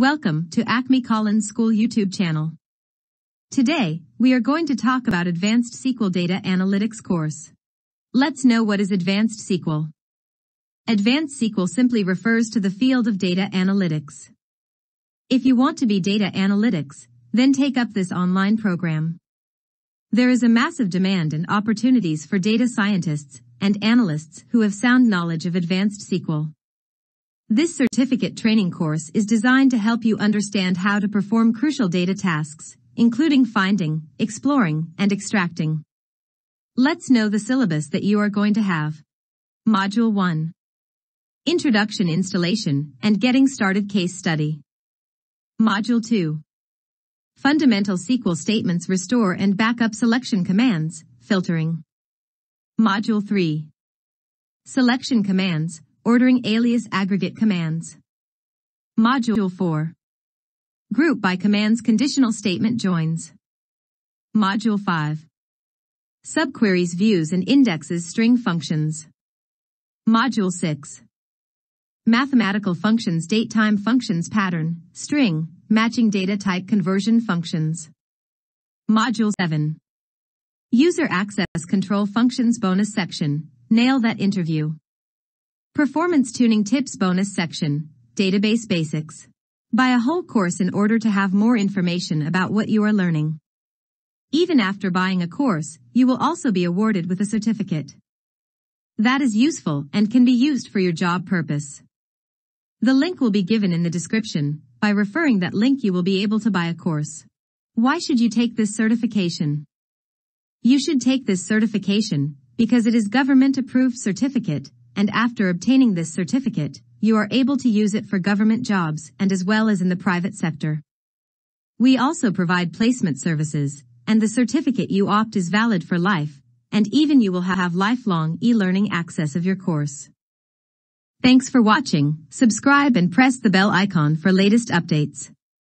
Welcome to Acme Collins School YouTube channel. Today, we are going to talk about Advanced SQL Data Analytics course. Let's know what is Advanced SQL. Advanced SQL simply refers to the field of data analytics. If you want to be data analytics, then take up this online program. There is a massive demand and opportunities for data scientists and analysts who have sound knowledge of Advanced SQL. This certificate training course is designed to help you understand how to perform crucial data tasks, including finding, exploring, and extracting. Let's know the syllabus that you are going to have. Module 1. Introduction Installation and Getting Started Case Study. Module 2. Fundamental SQL Statements Restore and Backup Selection Commands, Filtering. Module 3. Selection Commands, Ordering alias aggregate commands. Module 4. Group by commands conditional statement joins. Module 5. Subqueries views and indexes string functions. Module 6. Mathematical functions date-time functions pattern, string, matching data type conversion functions. Module 7. User access control functions bonus section, nail that interview. Performance Tuning Tips Bonus Section Database Basics. Buy a whole course in order to have more information about what you are learning. Even after buying a course, you will also be awarded with a certificate. That is useful and can be used for your job purpose. The link will be given in the description. By referring that link you will be able to buy a course. Why should you take this certification? You should take this certification because it is government approved certificate and after obtaining this certificate, you are able to use it for government jobs and as well as in the private sector. We also provide placement services, and the certificate you opt is valid for life, and even you will have lifelong e-learning access of your course. Thanks for watching, subscribe and press the bell icon for latest updates.